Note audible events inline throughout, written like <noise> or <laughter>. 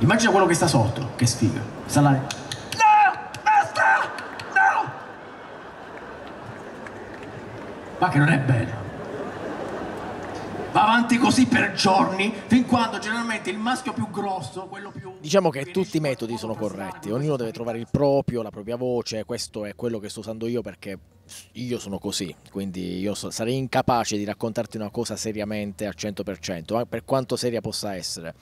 Immagina quello che sta sotto, che sfiga. Sta là. No! Basta! No! Ma che non è bene. Va avanti così per giorni, fin quando generalmente il maschio più grosso, quello più... Diciamo che tutti i metodi sono corretti, ognuno deve trovare il proprio, la propria voce, questo è quello che sto usando io perché io sono così, quindi io so, sarei incapace di raccontarti una cosa seriamente al 100%, eh, per quanto seria possa essere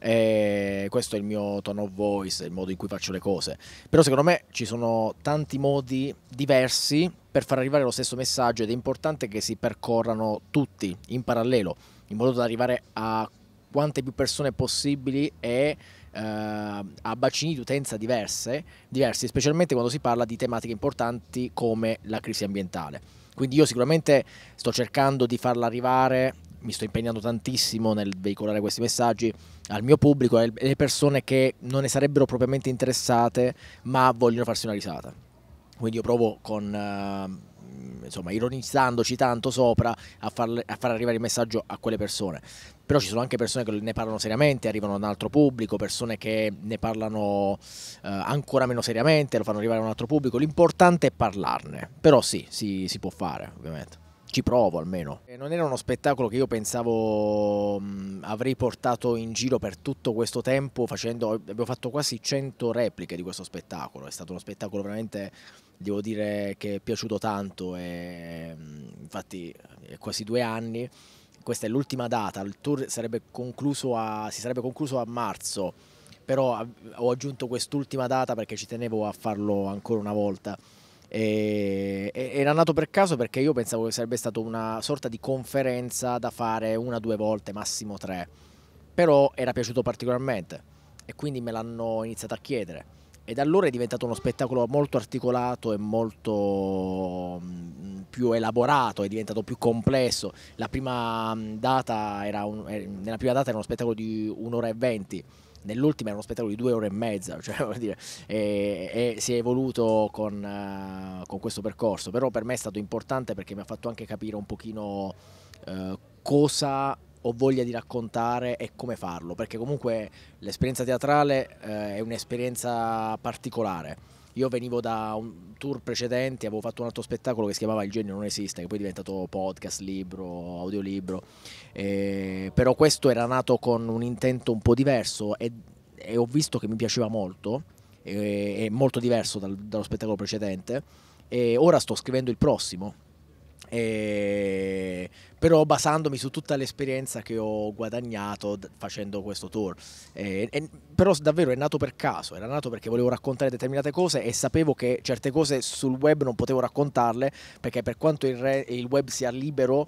e eh, questo è il mio tone of voice, il modo in cui faccio le cose. Però secondo me ci sono tanti modi diversi per far arrivare lo stesso messaggio ed è importante che si percorrano tutti in parallelo, in modo da arrivare a quante più persone possibili e eh, a bacini di utenza diverse, diversi, specialmente quando si parla di tematiche importanti come la crisi ambientale. Quindi io sicuramente sto cercando di farla arrivare mi sto impegnando tantissimo nel veicolare questi messaggi al mio pubblico, e alle persone che non ne sarebbero propriamente interessate, ma vogliono farsi una risata. Quindi io provo con... Uh, insomma, ironizzandoci tanto sopra a far, a far, arrivare il messaggio a quelle persone. Però ci sono anche persone che ne parlano seriamente, arrivano ad un altro pubblico, persone che ne parlano eh, ancora meno seriamente, lo fanno arrivare a un altro pubblico. L'importante è parlarne, però sì, si, si può fare, ovviamente ci provo almeno. Non era uno spettacolo che io pensavo mh, mm, avrei portato in giro per tutto questo tempo, facendo, abbiamo fatto quasi 100 repliche di questo spettacolo, è stato uno spettacolo veramente, devo dire, che è piaciuto tanto, e, mm, infatti è quasi due anni, questa è l'ultima data, il tour sarebbe a, si sarebbe concluso a marzo, però ah, ho aggiunto quest'ultima data perché ci tenevo a farlo ancora una volta. E, era nato per caso perché io pensavo che sarebbe stata una sorta di conferenza da fare una due volte, massimo tre. Però era piaciuto particolarmente e quindi me l'hanno iniziato a chiedere e da allora è diventato uno spettacolo molto articolato e molto mm, più elaborato, è diventato più complesso. Prima mm, un, eh, nella prima data era uno spettacolo di un'ora e venti, nell'ultima era uno spettacolo di due ore e mezza, <laughs> cioè, dire, e, e si è evoluto con, uh, con, questo percorso, però per me è stato importante perché mi ha fatto anche capire un pochino uh, cosa ho voglia di raccontare e come farlo, perché comunque l'esperienza teatrale eh, è un'esperienza particolare. Io venivo da un tour precedente, avevo fatto un altro spettacolo che si chiamava Il genio non esiste, che poi è diventato podcast, libro, audiolibro, eh, però questo era nato con un intento un po' diverso e, e ho visto che mi piaceva molto, è eh, molto diverso dal, dallo spettacolo precedente e ora sto scrivendo il prossimo e... Eh, però basandomi su tutta l'esperienza che ho guadagnato facendo questo tour. Eh, e... E... però davvero è nato per caso, era nato perché volevo raccontare determinate cose e sapevo che certe cose sul web non potevo raccontarle perché per quanto il, re... il web sia libero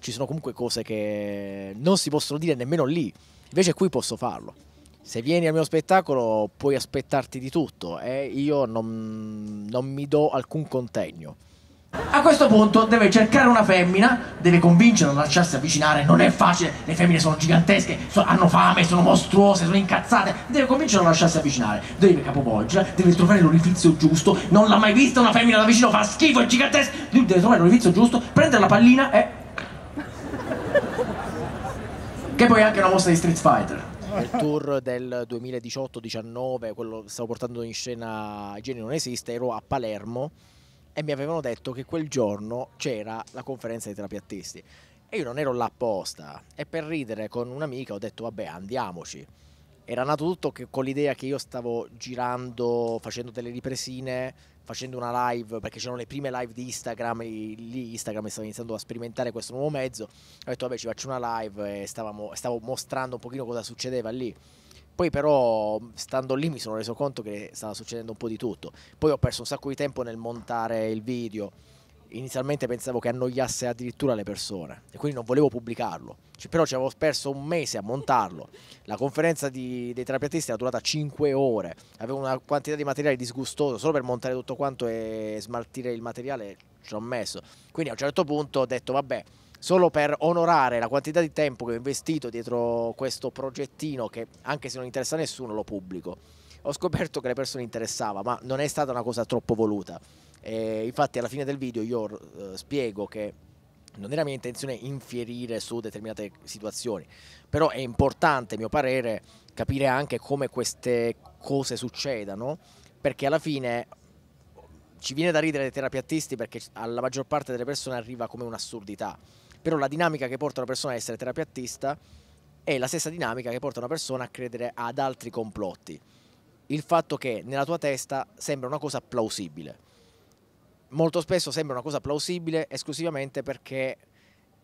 ci sono comunque cose che non si possono dire nemmeno lì, invece qui posso farlo. Se vieni al mio spettacolo puoi aspettarti di tutto e eh. io non, non mi do alcun contegno. A questo punto deve cercare una femmina, deve convincerla a lasciarsi avvicinare, non è facile, le femmine sono gigantesche, so, hanno fame, sono mostruose, sono incazzate, deve convincerla a lasciarsi avvicinare, deve capovolgerla, deve trovare l'orifizio giusto, non l'ha mai vista una femmina da vicino, fa schifo, è gigantesca, lui deve trovare l'orifizio giusto, prendere la pallina e... che poi è anche una mossa di Street Fighter il tour del 2018-19, quello che stavo portando in scena Geni non esiste, ero a Palermo e mi avevano detto che quel giorno c'era la conferenza dei terapiattisti. E io non ero là apposta. E per ridere con un'amica ho detto, vabbè, andiamoci. Era nato tutto che, con l'idea che io stavo girando, facendo delle ripresine, facendo una live, perché c'erano le prime live di Instagram, lì Instagram stava iniziando a sperimentare questo nuovo mezzo. Ho detto, vabbè, ci faccio una live e stavamo, stavo mostrando un pochino cosa succedeva lì. Poi però stando lì mi sono reso conto che stava succedendo un po' di tutto. Poi ho perso un sacco di tempo nel montare il video. Inizialmente pensavo che annoiasse addirittura le persone e quindi non volevo pubblicarlo. Cioè, però ci avevo perso un mese a montarlo. La conferenza di, dei terapeutisti era durata 5 ore. Avevo una quantità di materiale disgustoso solo per montare tutto quanto e smaltire il materiale ci ho messo. Quindi a un certo punto ho detto vabbè solo per onorare la quantità di tempo che ho investito dietro questo progettino che anche se non interessa a nessuno lo pubblico. Ho scoperto che le persone interessava, ma non è stata una cosa troppo voluta. E infatti alla fine del video io eh, spiego che non era mia intenzione infierire su determinate situazioni, però è importante, a mio parere, capire anche come queste cose succedano, perché alla fine ci viene da ridere dei terapiattisti perché alla maggior parte delle persone arriva come un'assurdità però la dinamica che porta una persona a essere terapeutista è la stessa dinamica che porta una persona a credere ad altri complotti. Il fatto che nella tua testa sembra una cosa plausibile. Molto spesso sembra una cosa plausibile esclusivamente perché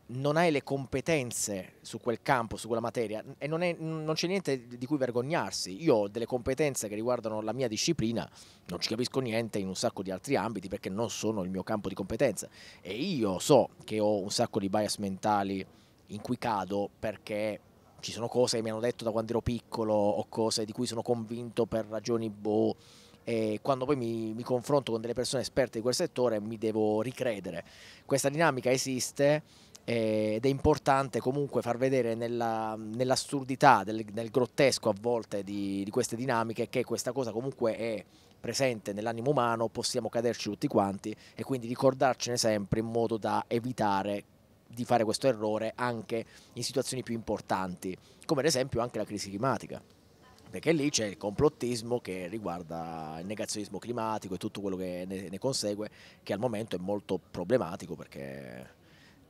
non hai le competenze su quel campo, su quella materia e non, è, non c'è niente di cui vergognarsi. Io ho delle competenze che riguardano la mia disciplina, non ci capisco niente in un sacco di altri ambiti perché non sono il mio campo di competenza e io so che ho un sacco di bias mentali in cui cado perché ci sono cose che mi hanno detto da quando ero piccolo o cose di cui sono convinto per ragioni boh e quando poi mi, mi, confronto con delle persone esperte di quel settore mi devo ricredere. Questa dinamica esiste eh, ed è importante comunque far vedere nell'assurdità, nell nel, nel, grottesco a volte di, di, queste dinamiche che questa cosa comunque è presente nell'animo umano, possiamo caderci tutti quanti e quindi ricordarcene sempre in modo da evitare di fare questo errore anche in situazioni più importanti, come ad esempio anche la crisi climatica, perché lì c'è il complottismo che riguarda il negazionismo climatico e tutto quello che ne, ne consegue, che al momento è molto problematico perché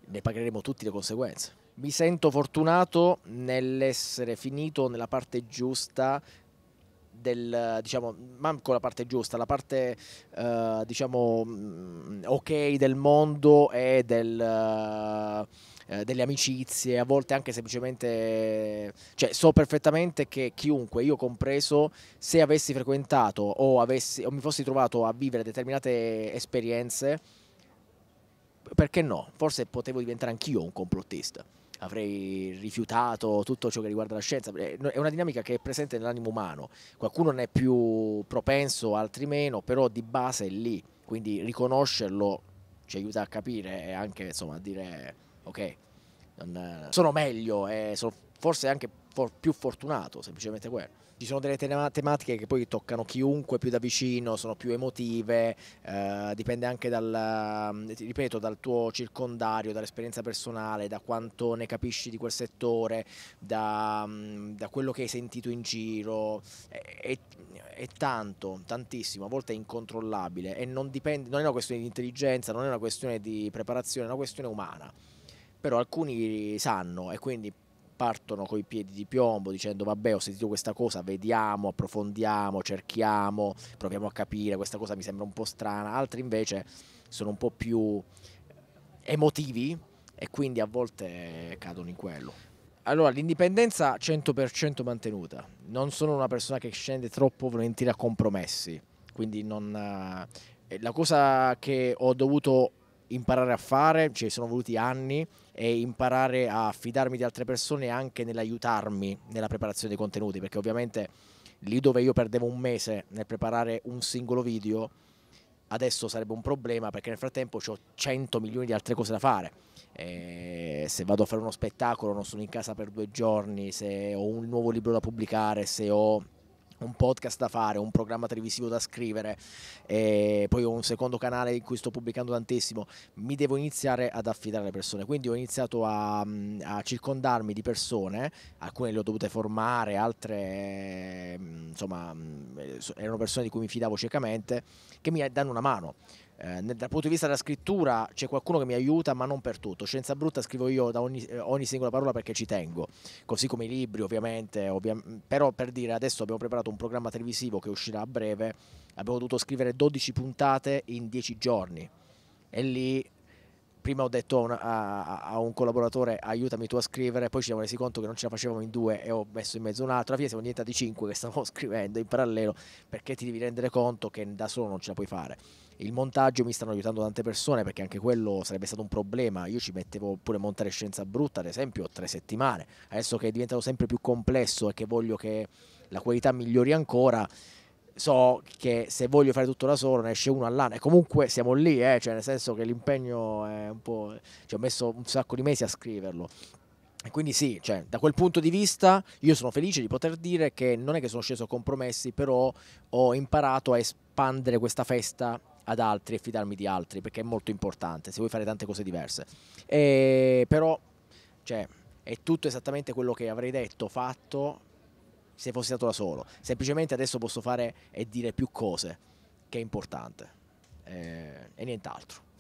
ne pagheremo tutte le conseguenze. Mi sento fortunato nell'essere finito nella parte giusta del, diciamo, manco la parte giusta, la parte, eh, diciamo, mm, ok del mondo e del... Eh, delle amicizie, a volte anche semplicemente, cioè so perfettamente che chiunque, io compreso, se avessi frequentato o, avessi, o mi fossi trovato a vivere determinate esperienze, perché no? Forse potevo diventare anch'io un complottista. Avrei rifiutato tutto ciò che riguarda la scienza. Eh, è una dinamica che è presente nell'animo umano. Qualcuno ne è più propenso, altri meno, però di base è lì. Quindi riconoscerlo ci aiuta a capire e anche insomma, a dire ok, sono meglio, eh, sono forse anche for- più fortunato, semplicemente quello ci sono delle tematiche che poi toccano chiunque più da vicino, sono più emotive, eh, dipende anche dal, ripeto, dal tuo circondario, dall'esperienza personale, da quanto ne capisci di quel settore, da, mm, da quello che hai sentito in giro, è, è, tanto, tantissimo, a volte è incontrollabile e non, dipende, non è una questione di intelligenza, non è una questione di preparazione, è una questione umana però alcuni sanno e quindi partono coi piedi di piombo dicendo vabbè ho sentito questa cosa, vediamo, approfondiamo, cerchiamo, proviamo a capire, questa cosa mi sembra un po' strana, altri invece sono un po' più eh, emotivi e quindi a volte cadono in quello. Allora, l'indipendenza 100% mantenuta, non sono una persona che scende troppo volentieri a compromessi, quindi non... Eh, la cosa che ho dovuto imparare a fare, ci cioè, sono voluti anni e imparare a fidarmi di altre persone anche nell'aiutarmi nella preparazione dei contenuti, perché ovviamente lì dove io perdevo un mese nel preparare un singolo video, adesso sarebbe un problema perché nel frattempo ho 100 milioni di altre cose da fare. E eh, se vado a fare uno spettacolo non sono in casa per due giorni, se ho un nuovo libro da pubblicare, se ho un podcast da fare, un programma televisivo da scrivere, e poi ho un secondo canale in cui sto pubblicando tantissimo, mi devo iniziare ad affidare alle persone. Quindi ho iniziato a, mm, a circondarmi di persone, alcune le ho dovute formare, altre mm, insomma mm, eh, erano persone di cui mi fidavo ciecamente, che mi danno una mano. Eh, dal punto di vista della scrittura c'è qualcuno che mi aiuta, ma non per tutto. Scienza brutta scrivo io da ogni, eh, ogni singola parola perché ci tengo, così come i libri ovviamente. Ovvia però per dire, adesso abbiamo preparato un programma televisivo che uscirà a breve, abbiamo dovuto scrivere 12 puntate in 10 giorni. E lì prima ho detto a un, a, a un, collaboratore aiutami tu a scrivere, poi ci siamo resi conto che non ce la facevamo in due e ho messo in mezzo un altro, alla fine siamo diventati cinque che stavamo <laughs> scrivendo in parallelo perché ti devi rendere conto che da solo non ce la puoi fare il montaggio mi stanno aiutando tante persone perché anche quello sarebbe stato un problema. Io ci mettevo pure montare scienza brutta, ad esempio, tre settimane. Adesso che è diventato sempre più complesso e che voglio che la qualità migliori ancora, so che se voglio fare tutto da solo ne esce uno all'anno e comunque siamo lì, eh? cioè, nel senso che l'impegno è un po'... Ci ho messo un sacco di mesi a scriverlo. quindi sì, cioè, da quel punto di vista io sono felice di poter dire che non è che sono sceso a compromessi, però ho imparato a espandere questa festa ad altri e fidarmi di altri perché è molto importante se vuoi fare tante cose diverse. E, però cioè, è tutto esattamente quello che avrei detto, fatto se fossi stato da solo. Semplicemente adesso posso fare e dire più cose, che è importante, e, eh, e nient'altro.